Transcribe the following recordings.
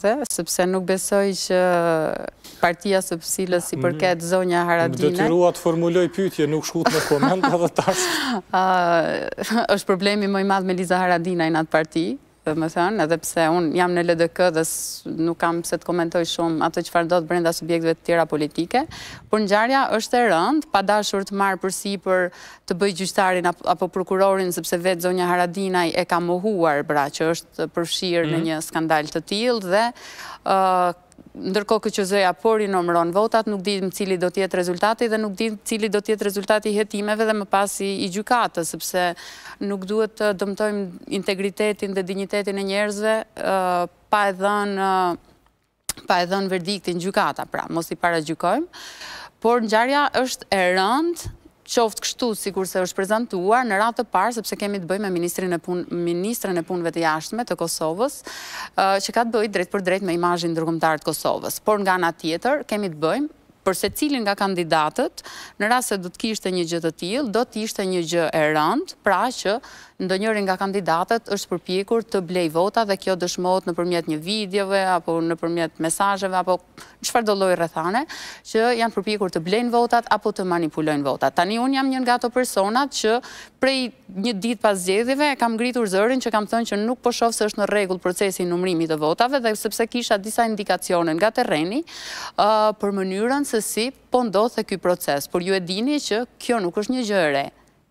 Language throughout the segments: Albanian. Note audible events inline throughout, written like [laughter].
dhe, sëpse nuk besoj që partia sëpsilës si përket mm. zonja Haradina. Më dëtyrua të formuloj pytje, nuk shkut në komenda [laughs] dhe tash. është problemi mëj madhë me Liza Haradina i në atë parti, dhe më thënë, edhe pse unë jam në LDK dhe nuk kam pse të komentoj shumë atë që farë do të brenda subjektve të tjera politike, për në gjarja është e rënd, pa dashur të marë përsi për të bëj gjyqtarin apo prokurorin, sepse vetë zonja Haradinaj e ka mohuar, bra që është përshirë në mhm. një skandal të tjilë dhe ndërkohë këtë që zëja pori nëmëron votat, nuk më cili do tjetë rezultati dhe nuk dim cili do tjetë rezultati jetimeve dhe më pas i gjukatë, sëpse nuk duhet të dëmtojmë integritetin dhe dignitetin e njerëzve pa edhën pa edhën verdiktin gjukata, pra, mos i para gjukojmë, por në gjarja është e rëndë qoftë kështu si kurse është prezentuar në ratë të parë, sepse kemi të bëjmë e Ministrën e Punëve të Jashtme të Kosovës, që ka të bëjmë drejt për drejt me imajin në Kosovës. Por nga nga tjetër, kemi të bëjmë, përse cilin nga kandidatët, në rrasë se do të kishtë një gjithë të tjilë, do të ishte një gjë e rëndë, pra që ndë njërin nga kandidatët është përpjekur të blej vota dhe kjo dëshmot në përmjet një videove, apo në përmjet mesajëve, apo në shfar doloj rëthane, që janë përpjekur të blejnë votat, apo të manipulojnë votat. Tani, unë jam një nga të personat që prej një dit pas zjedhive, kam gritur zërin që kam thënë që nuk po shofë se është në regull procesi në të votave, dhe sepse kisha disa indikacionën nga terreni, për mënyrën se si po ndodhë e kjo proces, por ju e dini që kjo nuk është një gjëre.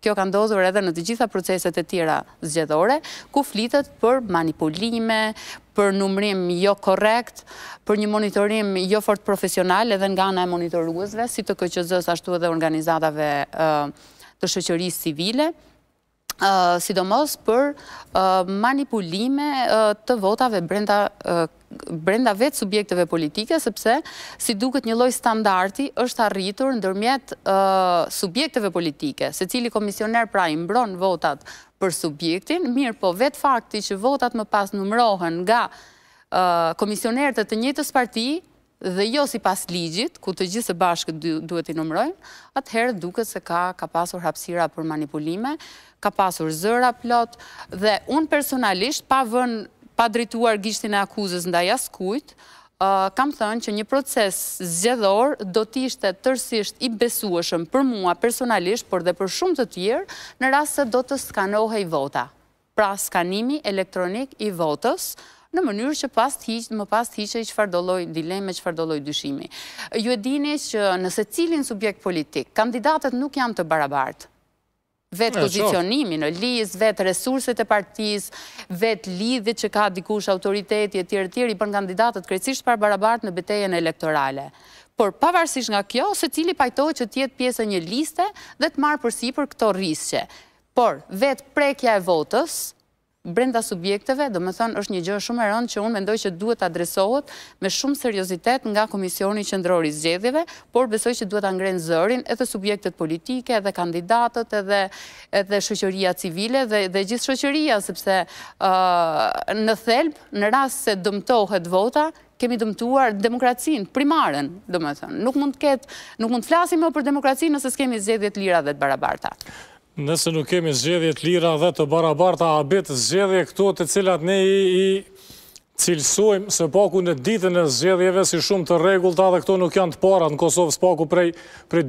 Kjo ka ndodhur edhe në të gjitha proceset e tjera zgjedhore, ku flitet për manipulime, për numrim jo korekt, për një monitorim jo fort profesional edhe nga në e monitoruesve, si të këqëzës ashtu edhe organizatave të shëqërisë civile, sidomos për manipulime të votave brenda brenda vetë subjekteve politike, sepse si duket një loj standarti është arritur në dërmjet subjekteve politike, se cili komisioner pra imbron votat për subjektin, mirë po vetë fakti që votat më pas numrohen nga komisionerët të njëtës parti dhe jo si pas ligjit, ku të gjithë bashkë duhet i numrojnë, atëherë duket se ka pasur hapsira për manipulime, ka pasur zëra plot, dhe unë personalisht pa vënë pa drituar gishtin e akuzës nda jaskujt, kam thënë që një proces zgjedhor do t'ishte tërsisht i besueshëm për mua personalisht, por dhe për shumë të tjerë, në rrasë se do të skanohe i vota. Pra skanimi elektronik i votës, në mënyrë që më pas t'hi që i qëfar doloj dileme, qëfar doloj dyshimi. Ju e dini që nëse cilin subjekt politik, kandidatet nuk jam të barabartë, vetë pozicionimi në lisë, vetë resurset e partijës, vetë lidhët që ka dikush autoriteti e tjere tjere i përnë kandidatët krecisht par barabartë në betejen e elektorale. Por pavarësisht nga kjo, se cili pajtoj që tjetë pjesë një liste dhe të marë përsi për këto rrisqe. Por, vetë prekja e votës, brenda subjekteve, do më është një gjë shumë e rëndë që unë mendoj që duhet adresohet me shumë seriositet nga Komisioni Qëndrori Zgjedhjeve, por besoj që duhet angrenë zërin edhe subjektet politike, edhe kandidatët, edhe shëqëria civile dhe gjithë shëqëria, sepse në thelbë, në rrasë se dëmtohet vota, kemi dëmtuar demokracin, primaren, do më thënë. Nuk mund të flasim për demokracin nëse s'kemi zgjedhjet lira dhe të barabarta. Nëse nuk kemi zgjedhje të lira dhe të barabarta, a bit zgjedhje këto të cilat ne i, cilësojmë se paku po në ditën e zgjedhjeve si shumë të regullta adhe këto nuk janë të para në Kosovë, së paku prej, prej